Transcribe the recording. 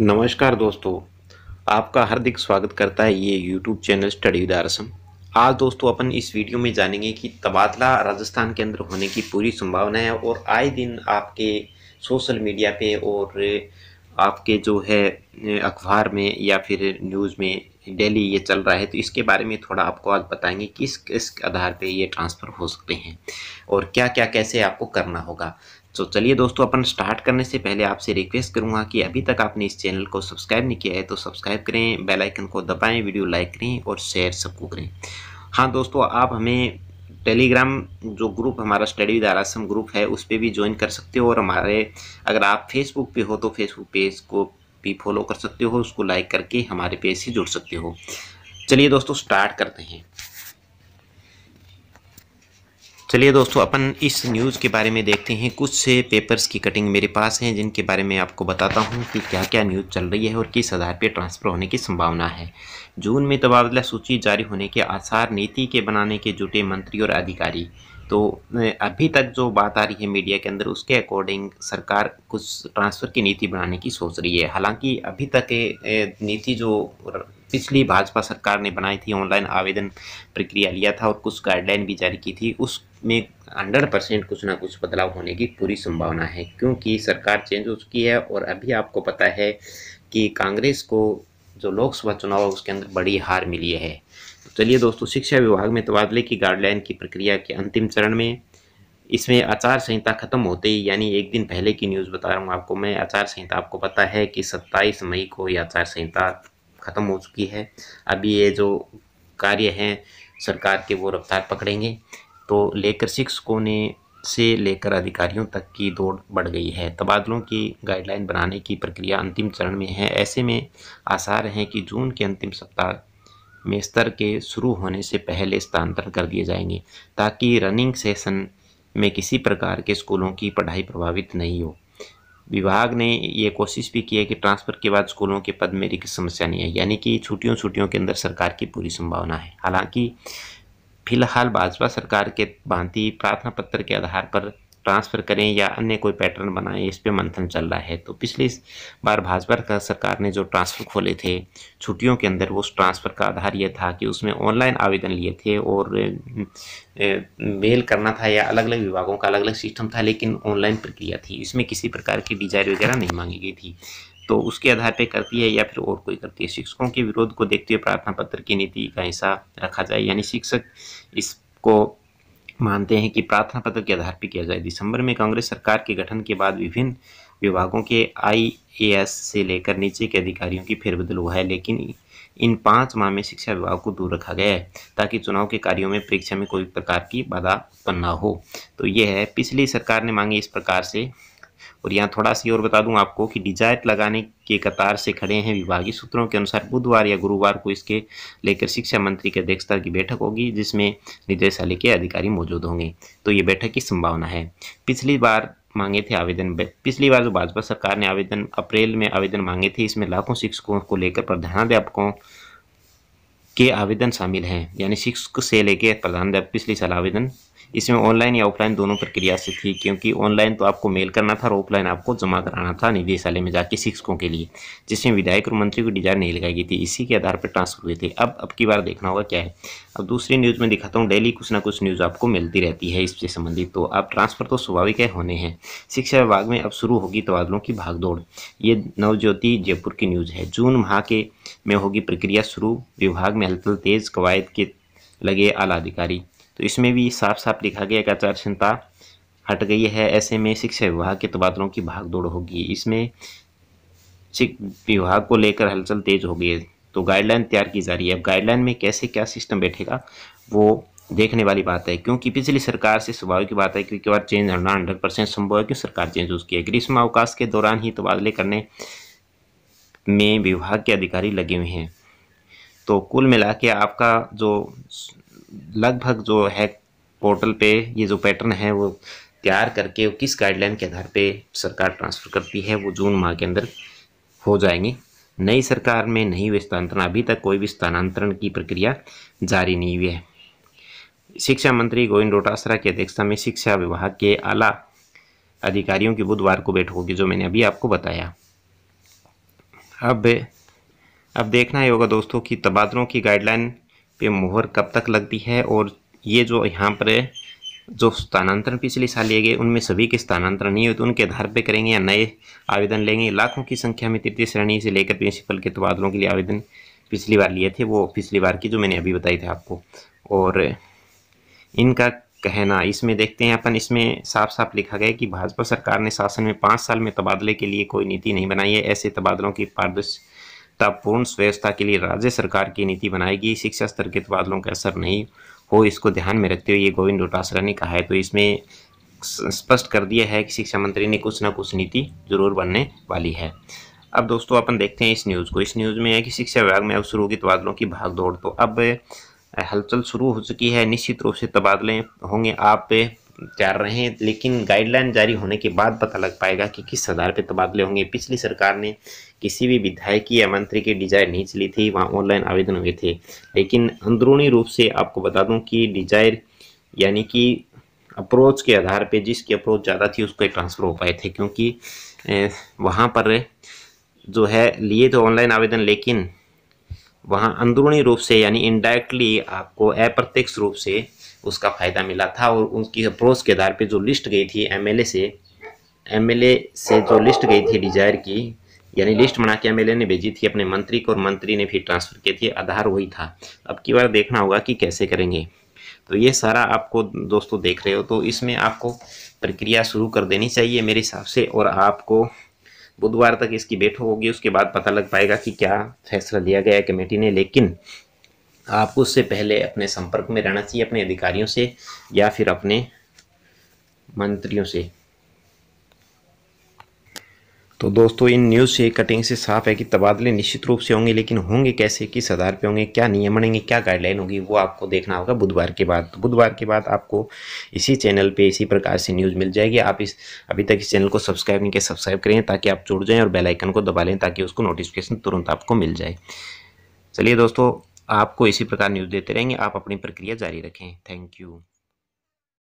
नमस्कार दोस्तों आपका हार्दिक स्वागत करता है ये यूट्यूब चैनल स्टडी विदारसम आज दोस्तों अपन इस वीडियो में जानेंगे कि तबादला राजस्थान के अंदर होने की पूरी संभावना है और आए दिन आपके सोशल मीडिया पे और आपके जो है अखबार में या फिर न्यूज़ में डेली ये चल रहा है तो इसके बारे में थोड़ा आपको आज बताएंगे किस किस आधार पे ये ट्रांसफ़र हो सकते हैं और क्या क्या कैसे आपको करना होगा तो चलिए दोस्तों अपन स्टार्ट करने से पहले आपसे रिक्वेस्ट करूंगा कि अभी तक आपने इस चैनल को सब्सक्राइब नहीं किया है तो सब्सक्राइब करें बेल आइकन को दबाएं वीडियो लाइक करें और शेयर सबको करें हाँ दोस्तों आप हमें टेलीग्राम जो ग्रुप हमारा स्टडी विद आरासम ग्रुप है उस पर भी ज्वाइन कर सकते हो और हमारे अगर आप फेसबुक पर हो तो फेसबुक पेज को भी फॉलो कर सकते हो उसको लाइक करके हमारे पेज से जुड़ सकते हो चलिए दोस्तों स्टार्ट करते हैं चलिए दोस्तों अपन इस न्यूज़ के बारे में देखते हैं कुछ से पेपर्स की कटिंग मेरे पास हैं जिनके बारे में आपको बताता हूँ कि क्या क्या न्यूज़ चल रही है और किस आधार पर ट्रांसफ़र होने की संभावना है जून में तबादला सूची जारी होने के आसार नीति के बनाने के जुटे मंत्री और अधिकारी तो अभी तक जो बात आ रही है मीडिया के अंदर उसके अकॉर्डिंग सरकार कुछ ट्रांसफ़र की नीति बनाने की सोच रही है हालांकि अभी तक नीति जो पिछली भाजपा सरकार ने बनाई थी ऑनलाइन आवेदन प्रक्रिया लिया था और कुछ गाइडलाइन भी जारी की थी उसमें हंड्रेड परसेंट कुछ ना कुछ बदलाव होने की पूरी संभावना है क्योंकि सरकार चेंज हो चुकी है और अभी आपको पता है कि कांग्रेस को जो लोकसभा चुनाव है उसके अंदर बड़ी हार मिली है तो चलिए दोस्तों शिक्षा विभाग में तबादले की गाइडलाइन की प्रक्रिया के अंतिम चरण में इसमें आचार संहिता खत्म होते ही यानी एक दिन पहले की न्यूज़ बता रहा हूँ आपको मैं आचार संहिता आपको पता है कि सत्ताईस मई को ये आचार संहिता ख़त्म हो चुकी है अभी ये जो कार्य हैं सरकार के वो रफ्तार पकड़ेंगे तो लेकर शिक्षकों ने से लेकर अधिकारियों तक की दौड़ बढ़ गई है तबादलों की गाइडलाइन बनाने की प्रक्रिया अंतिम चरण में है ऐसे में आसार हैं कि जून के अंतिम सप्ताह में स्तर के शुरू होने से पहले स्थानांतरण कर दिए जाएंगे ताकि रनिंग सेशन में किसी प्रकार के स्कूलों की पढ़ाई प्रभावित नहीं हो विभाग ने ये कोशिश भी की है कि ट्रांसफ़र के बाद स्कूलों के पद में रिक्त समस्या नहीं है यानी कि छुट्टियों छुट्टियों के अंदर सरकार की पूरी संभावना है हालांकि फिलहाल भाजपा सरकार के भांति प्रार्थना पत्र के आधार पर ट्रांसफ़र करें या अन्य कोई पैटर्न बनाएं इस पर मंथन चल रहा है तो पिछली बार भाजपा का सरकार ने जो ट्रांसफ़र खोले थे छुट्टियों के अंदर वो उस ट्रांसफ़र का आधार ये था कि उसमें ऑनलाइन आवेदन लिए थे और मेल करना था या अलग अलग विभागों का अलग अलग सिस्टम था लेकिन ऑनलाइन प्रक्रिया थी इसमें किसी प्रकार की डिजायर वगैरह नहीं मांगी गई थी तो उसके आधार पर करती है या फिर और कोई करती है शिक्षकों के विरोध को देखते हुए प्रार्थना पत्र की नीति का हिस्सा रखा जाए यानी शिक्षक इसको मानते हैं कि प्रार्थना पत्र के आधार पर किया जाए दिसंबर में कांग्रेस सरकार के गठन के बाद विभिन्न विभागों के आईएएस से लेकर नीचे के अधिकारियों की फेरबदल हुआ है लेकिन इन पाँच माह में शिक्षा विभाग को दूर रखा गया है ताकि चुनाव के कार्यों में परीक्षा में कोई प्रकार की बाधा उत्पन्न न हो तो यह है पिछली सरकार ने मांगी इस प्रकार से और यहाँ थोड़ा सी और बता दूं आपको कि डिजायर लगाने के कतार से खड़े हैं विभागीय सूत्रों के अनुसार बुधवार या गुरुवार को इसके लेकर शिक्षा मंत्री के अध्यक्षता की बैठक होगी जिसमें निदेशालय के अधिकारी मौजूद होंगे तो ये बैठक की संभावना है पिछली बार मांगे थे आवेदन पिछली बार जो भाजपा सरकार ने आवेदन अप्रैल में आवेदन मांगे थे इसमें लाखों शिक्षकों को लेकर प्रधानाध्यापकों के आवेदन शामिल हैं यानी शिक्षक से लेकर प्रधानाध्यापक पिछली साल आवेदन इसमें ऑनलाइन या ऑफलाइन दोनों प्रक्रिया से थी क्योंकि ऑनलाइन तो आपको मेल करना था और ऑफलाइन आपको जमा कराना था निदेशालय में जाके शिक्षकों के लिए जिसमें विधायक और मंत्री को डिजाइन नहीं लगाई गई थी इसी के आधार पर ट्रांसफर हुए थे अब अब की बार देखना होगा क्या है अब दूसरी न्यूज़ में दिखाता हूँ डेली कुछ ना कुछ न्यूज़ आपको मिलती रहती है इससे संबंधित तो अब ट्रांसफर तो स्वाभाविक है होने हैं शिक्षा विभाग में अब शुरू होगी तबादलों तो की भागदौड़ ये नवज्योति जयपुर की न्यूज़ है जून माह के में होगी प्रक्रिया शुरू विभाग में हलचल तेज कवायद के लगे आला अधिकारी तो इसमें भी साफ साफ लिखा गया कि आचार संहिता हट गई है ऐसे में शिक्षा विभाग के तबादलों तो की भागदौड़ होगी इसमें विभाग को लेकर हलचल तेज हो गई है तो गाइडलाइन तैयार की जा रही है अब गाइडलाइन में कैसे क्या सिस्टम बैठेगा वो देखने वाली बात है क्योंकि पिछली सरकार से स्वाभाविक बात है क्योंकि बार चेंज होना हंड्रेड परसेंट संभव है क्यों सरकार चेंज उसकी है ग्रीष्म अवकाश के दौरान ही तबादले करने में विभाग के अधिकारी लगे हुए हैं तो कुल मिला के आपका जो लगभग जो है पोर्टल पे ये जो पैटर्न है वो तैयार करके किस गाइडलाइन के आधार पे सरकार ट्रांसफ़र करती है वो जून माह के अंदर हो जाएंगे नई सरकार में नहीं हुए स्थानांतरण अभी तक कोई भी स्थानांतरण की प्रक्रिया जारी नहीं हुई है शिक्षा मंत्री गोविंद डोटासरा की अध्यक्षता में शिक्षा विभाग के आला अधिकारियों की बुधवार को बैठक होगी जो मैंने अभी आपको बताया अब अब देखना ही होगा दोस्तों कि तबादलों की गाइडलाइन पे मोहर कब तक लगती है और ये जो यहाँ पर जो स्थानांतरण पिछले साल लिए गए उनमें सभी के स्थानांतरण नहीं हुए तो उनके आधार पर करेंगे या नए आवेदन लेंगे लाखों की संख्या में तृतीय श्रेणी से लेकर प्रिंसिपल के तबादलों तो के लिए आवेदन पिछली बार लिए थे वो पिछली बार की जो मैंने अभी बताई थी आपको और इनका कहना इसमें देखते हैं अपन इसमें साफ साफ लिखा गया कि भाजपा सरकार ने शासन में पाँच साल में तबादले के लिए कोई नीति नहीं बनाई है ऐसे तबादलों की पारदर्शी तब पूर्ण स्वस्थता के लिए राज्य सरकार की नीति बनाएगी शिक्षा स्तर के तबादलों का असर नहीं हो इसको ध्यान में रखते हुए ये गोविंद डोटासरा ने कहा है तो इसमें स्पष्ट कर दिया है कि शिक्षा मंत्री ने कुछ ना कुछ नीति जरूर बनने वाली है अब दोस्तों अपन देखते हैं इस न्यूज़ को इस न्यूज़ में है कि शिक्षा विभाग में अब शुरू होगी तबादलों की भाग दौड़ तो अब हलचल शुरू हो चुकी है निश्चित रूप से तबादले होंगे आप तैयार रहें लेकिन गाइडलाइन जारी होने के बाद पता लग पाएगा कि किस आधार पर तबादले होंगे पिछली सरकार ने किसी भी विधायक या मंत्री की डिज़ायर नहीं चली थी वहाँ ऑनलाइन आवेदन हुए थे लेकिन अंदरूनी रूप से आपको बता दूँ कि डिजायर यानी कि अप्रोच के आधार पे जिसकी अप्रोच ज़्यादा थी उसको ट्रांसफ़र हो पाए थे क्योंकि वहाँ पर जो है लिए तो ऑनलाइन आवेदन लेकिन वहाँ अंदरूनी रूप से यानी इनडायरेक्टली आपको अप्रत्यक्ष रूप से उसका फ़ायदा मिला था और उनकी अप्रोच के आधार पे जो लिस्ट गई थी एमएलए से एमएलए से जो लिस्ट गई थी डिजायर की यानी लिस्ट बना के एम ने भेजी थी अपने मंत्री को और मंत्री ने फिर ट्रांसफ़र किए थे आधार वही था अब की बार देखना होगा कि कैसे करेंगे तो ये सारा आपको दोस्तों देख रहे हो तो इसमें आपको प्रक्रिया शुरू कर देनी चाहिए मेरे हिसाब से और आपको बुधवार तक इसकी बैठक होगी उसके बाद पता लग पाएगा कि क्या फैसला लिया गया है कमेटी ने लेकिन आपको उससे पहले अपने संपर्क में रहना चाहिए अपने अधिकारियों से या फिर अपने मंत्रियों से तो दोस्तों इन न्यूज़ से कटिंग से साफ है कि तबादले निश्चित रूप से होंगे लेकिन होंगे कैसे किस आधार पे होंगे क्या नियम बनेंगे क्या गाइडलाइन होगी वो आपको देखना होगा बुधवार के बाद तो बुधवार के बाद आपको इसी चैनल पे इसी प्रकार से न्यूज़ मिल जाएगी आप इस अभी तक इस चैनल को सब्सक्राइब नहीं किया सब्सक्राइब करें ताकि आप जुड़ जाएँ और बेलाइकन को दबा लें ताकि उसको नोटिफिकेशन तुरंत आपको मिल जाए चलिए दोस्तों आपको इसी प्रकार न्यूज़ देते रहेंगे आप अपनी प्रक्रिया जारी रखें थैंक यू